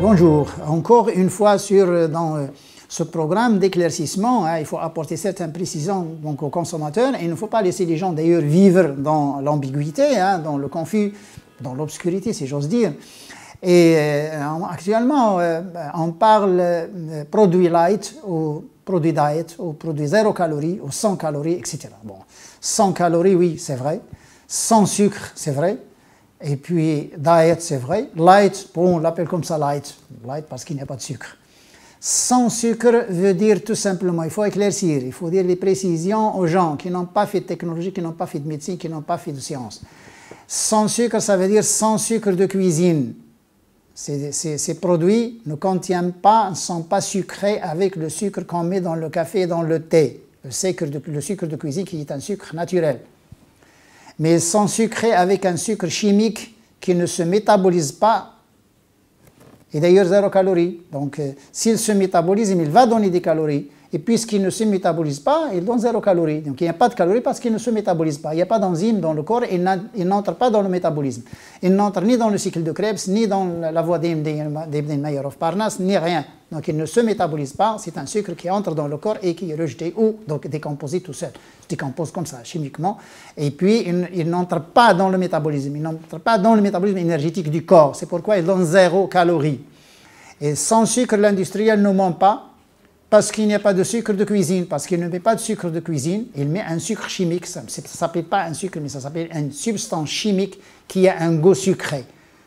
Bonjour. Encore une fois, euh, dans euh, ce programme d'éclaircissement, hein, il faut apporter certaines précisions donc, aux consommateurs et il ne faut pas laisser les gens d'ailleurs vivre dans l'ambiguïté, hein, dans le confus, dans l'obscurité, si j'ose dire. Et euh, actuellement, ben, on parle de produit light ou produit diet ou produits zéro calorie ou sans calories, etc. Bon, sans calories, oui, c'est vrai. Sans sucre, c'est vrai. Et puis, diet, c'est vrai. Light, bon, on l'appelle comme ça light. Light parce qu'il n'y a pas de sucre. Sans sucre veut dire tout simplement, il faut éclaircir, il faut dire les précisions aux gens qui n'ont pas fait de technologie, qui n'ont pas fait de médecine, qui n'ont pas fait de science. Sans sucre, ça veut dire sans sucre de cuisine. Ces, produits ne contiennent pas, ne sont pas sucrés avec le sucre qu'on met dans le café et dans le thé. Le le sucre de cuisine qui est un sucre naturel mais sans sucre, avec un sucre chimique qui ne se métabolise pas. Et d'ailleurs, zéro calorie. Donc, euh, s'il se métabolise, il va donner des calories. Et puisqu'il ne se métabolise pas, il donne zéro calorie. Donc il n'y a pas de calories parce qu'il ne se métabolise pas. Il n'y a pas d'enzyme dans le corps, et n'entre pas dans le métabolisme. Il n'entre ni dans le cycle de Krebs, ni dans la voie d'Ibn Mayer of Parnas, ni rien. Donc il ne se métabolise pas. C'est un sucre qui entre dans le corps et qui est rejeté ou donc décomposé tout seul. Se décompose comme ça, chimiquement. Et puis il n'entre pas dans le métabolisme. Il n'entre pas dans le métabolisme énergétique du corps. C'est pourquoi il donne zéro calorie. Et sans sucre, l'industriel ne ment pas parce qu'il n'y a pas de sucre de cuisine, parce qu'il ne met pas de sucre de cuisine, il met un sucre chimique, ça ne s'appelle pas un sucre, mais ça s'appelle une substance chimique qui a un goût sucré.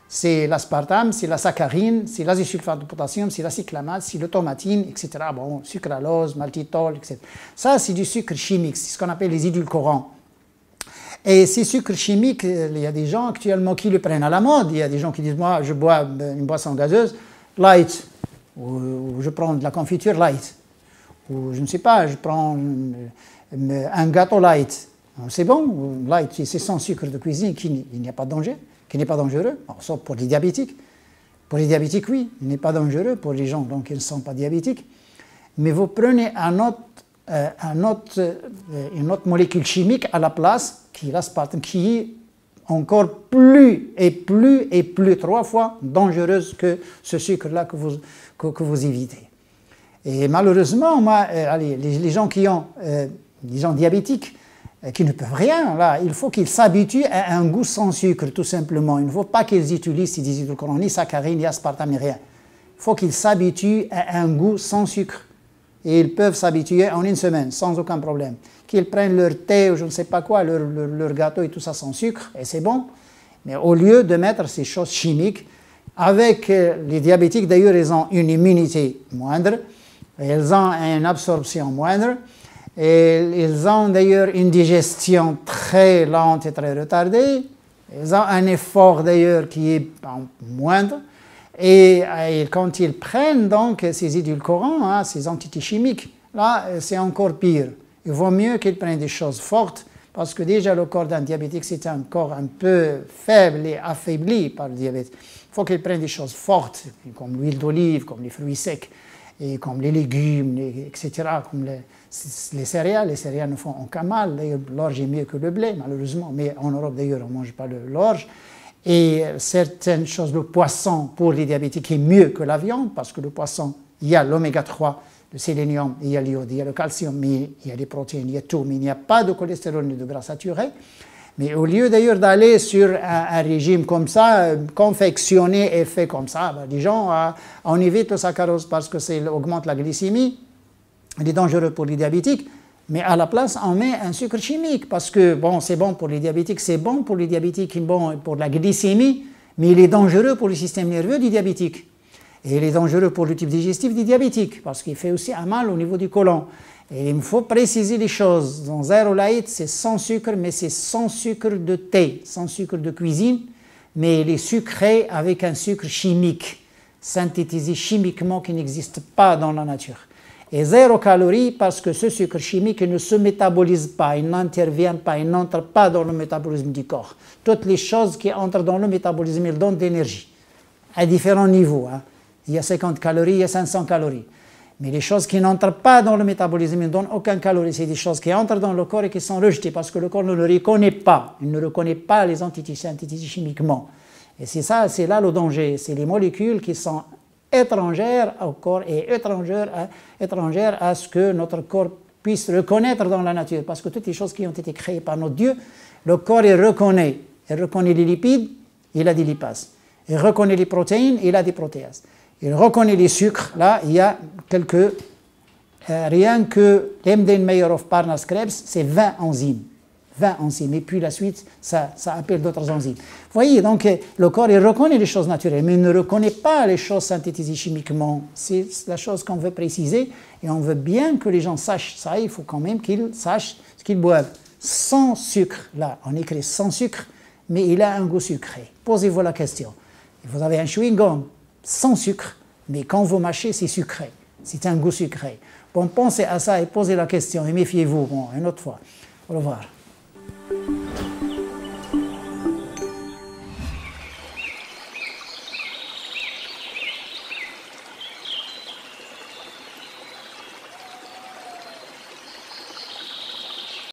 C'est l'aspartame, c'est la saccharine, c'est l'azisulfate de potassium, c'est la cyclamate, c'est l'automatine, etc. Bon, sucralose, maltitol, etc. Ça, c'est du sucre chimique, c'est ce qu'on appelle les édulcorants. Et ces sucres chimiques, euh, il y a des gens actuellement qui le prennent à la mode. Il y a des gens qui disent Moi, je bois euh, une boisson gazeuse, light, ou, je prends de la confiture light, ou je ne sais pas, je prends euh, un gâteau light. C'est bon, light, c'est sans sucre de cuisine, il n'y a pas danger, qui n'est pas dangereux, sauf pour les diabétiques. Pour les diabétiques, oui, il n'est pas dangereux pour les gens donc ils ne sont pas diabétiques. Mais vous prenez un autre, euh, un autre, euh, une autre molécule chimique à la place, qui est l'aspartame, qui encore plus et plus et plus, trois fois dangereuse que ce sucre-là que vous, que, vous évitez. Et malheureusement, euh, les, gens qui ont, euh, gens diabétiques, euh, qui ne peuvent rien, là, il faut qu'ils s'habituent à un goût sans sucre, tout simplement. Il ne faut pas qu'ils utilisent des hydrocarbures, ni saccharine, ni aspartame, rien. Il faut qu'ils s'habituent à un goût sans sucre. Et ils peuvent s'habituer en une semaine, sans aucun problème. Qu'ils prennent leur thé ou je ne sais pas quoi, leur, gâteau et tout ça sans sucre, et c'est bon. Mais au lieu de mettre ces choses chimiques, avec euh, les diabétiques, d'ailleurs, ils ont une immunité moindre, ils ont une absorption moindre, et ils ont d'ailleurs une digestion très lente et très retardée, ils ont un effort d'ailleurs qui est moindre, et, quand ils prennent donc ces édulcorants, hein, ces chimiques, là, c'est encore pire. Il vaut mieux qu'ils prennent des choses fortes parce que déjà le corps d'un diabétique, c'est un corps un peu faible et affaibli par le diabète. Il faut qu'ils prennent des choses fortes, comme l'huile d'olive, comme les fruits secs, et comme les légumes, etc., comme les, céréales. Les céréales ne font aucun mal. D'ailleurs, l'orge est mieux que le blé, malheureusement. Mais en Europe, d'ailleurs, on ne mange pas l'orge et euh, certaines choses, le poisson pour les diabétiques est mieux que la viande parce que le poisson, il y a l'oméga 3, le sélénium, il y a l'iode, il y a le calcium, il y a les protéines, il y a tout, mais il n'y a pas de cholestérol ni de gras saturé. Mais au lieu d'ailleurs d'aller sur un, régime comme ça, euh, confectionné et fait comme ça, ben, les gens, on euh, évite le saccharose parce que ça augmente la glycémie, il est dangereux pour les diabétiques mais à la place, on met un sucre chimique parce que, bon, c'est bon pour les diabétiques, c'est bon pour les diabétiques, bon pour la glycémie, mais il est dangereux pour le système nerveux du diabétique. Et il est dangereux pour le type digestif du diabétique parce qu'il fait aussi un mal au niveau du côlon. Et il faut préciser les choses. Dans Zero c'est sans sucre, mais c'est sans sucre de thé, sans sucre de cuisine, mais il est sucré avec un sucre chimique, synthétisé chimiquement qui n'existe pas dans la nature et zéro calorie parce que ce sucre chimique ne se métabolise pas, il n'intervient pas, il n'entre pas dans le métabolisme du corps. Toutes les choses qui entrent dans le métabolisme, elles donnent de l'énergie à différents niveaux. Hein. Il y a 50 calories, il y a 500 calories. Mais les choses qui n'entrent pas dans le métabolisme ne donnent aucun calorie. C'est des choses qui entrent dans le corps et qui sont rejetées parce que le corps ne le reconnaît pas. Il ne reconnaît pas les entités chimiquement. Et c'est ça, c'est là le danger. C'est les molécules qui sont étrangère au corps et étrangère à, étrangère à ce que notre corps puisse reconnaître dans la nature. Parce que toutes les choses qui ont été créées par notre Dieu, le corps il reconnaît. Il reconnaît les lipides, il a des lipases. Il reconnaît les protéines, il a des protéases. Il reconnaît les sucres, là, il y a quelques... Euh, rien que l'MDN of Parnas-Krebs, c'est 20 enzymes. 20 enzymes. Et puis la suite, ça, ça appelle d'autres enzymes. Vous voyez, donc euh, le corps, il reconnaît les choses naturelles, mais il ne reconnaît pas les choses synthétisées chimiquement. C'est la chose qu'on veut préciser. Et on veut bien que les gens sachent ça. Il faut quand même qu'ils sachent ce qu'ils boivent. Sans sucre, là, on écrit sans sucre, mais il a un goût sucré. Posez-vous la question. Vous avez un chewing-gum sans sucre, mais quand vous mâchez, c'est sucré. C'est un goût sucré. Bon, pensez à ça et posez la question et méfiez-vous. Bon, une autre fois. Au revoir.